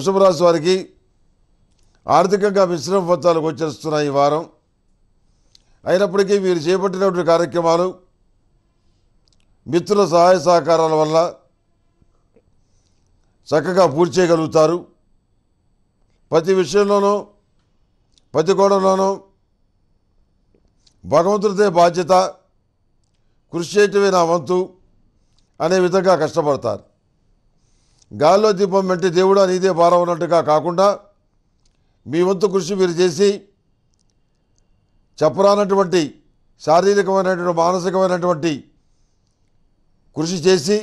వృషభరాశి వారికి ఆర్థికంగా మిశ్రమ ఫలితాలు గోచరిస్తున్నాయి ఈ వారం అయినప్పటికీ మీరు చేపట్టినటువంటి కార్యక్రమాలు మిత్రుల సహాయ సహకారాల వల్ల చక్కగా పూర్తి చేయగలుగుతారు ప్రతి విషయంలోనూ ప్రతి కోణంలోనూ భగవంతుడిదే బాధ్యత కృషి చేయటమే నా వంతు అనే విధంగా కష్టపడతారు గాల్లో దీపం దేవుడు దేవుడా నీదే భారం ఉన్నట్టుగా కాకుండా మీ వంతు కృషి మీరు చేసి చెప్పరానటువంటి శారీరకమైనటువంటి మానసికమైనటువంటి కృషి చేసి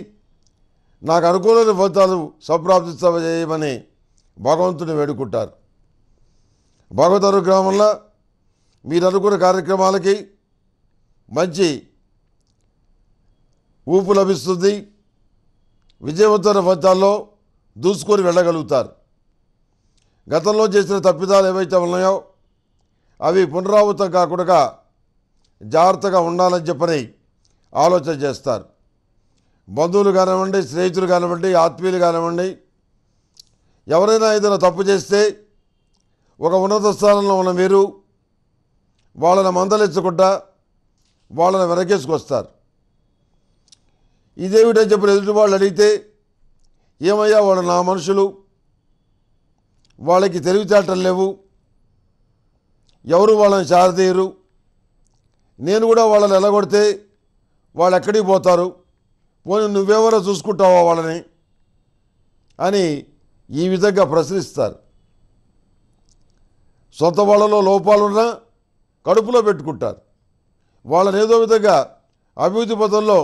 నాకు అనుకూలమైన ఫలితాలు సంప్రాప్తించమని భగవంతుని వేడుకుంటారు భగవత్ అనుగ్రహం వల్ల మీరు అనుకున్న కార్యక్రమాలకి మంచి ఊపు లభిస్తుంది విజయవంతమైన ఫలితాల్లో దూసుకొని వెళ్ళగలుగుతారు గతంలో చేసిన తప్పిదాలు ఏవైతే ఉన్నాయో అవి పునరావృతం కాకుండా జాగ్రత్తగా ఉండాలని చెప్పని ఆలోచన చేస్తారు బంధువులు కానివ్వండి స్నేహితులు కానివ్వండి ఆత్మీయులు కానివ్వండి ఎవరైనా ఏదైనా తప్పు చేస్తే ఒక ఉన్నత స్థానంలో ఉన్న మీరు వాళ్ళని మందలించకుండా వాళ్ళని వెనకేసుకొస్తారు ఇదేమిటని చెప్పిన ఎదుటి వాళ్ళు అడిగితే ఏమయ్యా వాళ్ళు నా మనుషులు వాళ్ళకి తెలివితేటలు లేవు ఎవరు వాళ్ళని చారదీయరు నేను కూడా వాళ్ళని ఎలగొడితే వాళ్ళు ఎక్కడికి పోతారు పోనీ నువ్వెవరో చూసుకుంటావా వాళ్ళని అని ఈ విధంగా ప్రశ్నిస్తారు సొంత వాళ్ళలో లోపాలున్నా కడుపులో పెట్టుకుంటారు వాళ్ళని ఏదో విధంగా అభివృద్ధి పథంలో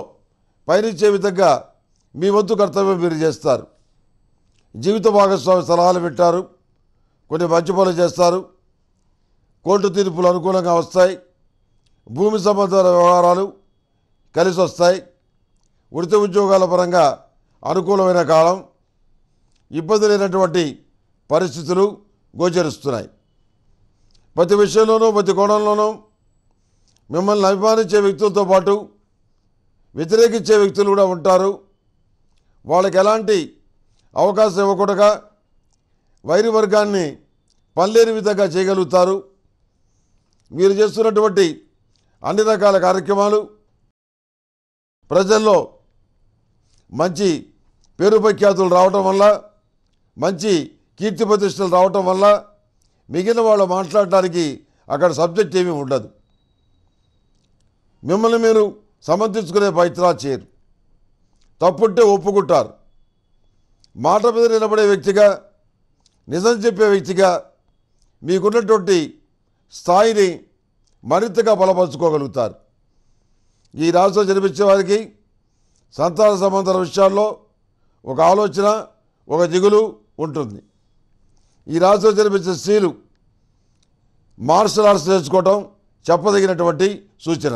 పయనించే విధంగా మీ వంతు కర్తవ్యం మీరు చేస్తారు జీవిత భాగస్వామి సలహాలు పెట్టారు కొన్ని మంచి పనులు చేస్తారు కోర్టు తీర్పులు అనుకూలంగా వస్తాయి భూమి సంబంధమైన వ్యవహారాలు కలిసి వస్తాయి వృత్తి ఉద్యోగాల పరంగా అనుకూలమైన కాలం ఇబ్బంది లేనటువంటి పరిస్థితులు గోచరిస్తున్నాయి ప్రతి విషయంలోనూ ప్రతి కోణంలోనూ మిమ్మల్ని అభిమానించే వ్యక్తులతో పాటు వ్యతిరేకించే వ్యక్తులు కూడా ఉంటారు వాళ్ళకి ఎలాంటి అవకాశం ఇవ్వకూడగా వైరు వర్గాన్ని పనిలేని విధంగా చేయగలుగుతారు మీరు చేస్తున్నటువంటి అన్ని రకాల కార్యక్రమాలు ప్రజల్లో మంచి పేరు ప్రఖ్యాతులు రావటం వల్ల మంచి కీర్తి ప్రతిష్టలు రావటం వల్ల మిగిలిన వాళ్ళు మాట్లాడటానికి అక్కడ సబ్జెక్ట్ ఏమీ ఉండదు మిమ్మల్ని మీరు సమర్థించుకునే ప్రయత్నా చేయరు తప్పుంటే ఒప్పుకుంటారు మాట మీద నిలబడే వ్యక్తిగా నిజం చెప్పే వ్యక్తిగా మీకున్నటువంటి స్థాయిని మరింతగా బలపరుచుకోగలుగుతారు ఈ రాష్ట్రం జన్మించే వారికి సంతాన సంబంధాల విషయాల్లో ఒక ఆలోచన ఒక దిగులు ఉంటుంది ఈ రాష్ట్రం జన్మించే స్త్రీలు మార్షల్ ఆర్ట్స్ నేర్చుకోవటం చెప్పదగినటువంటి సూచన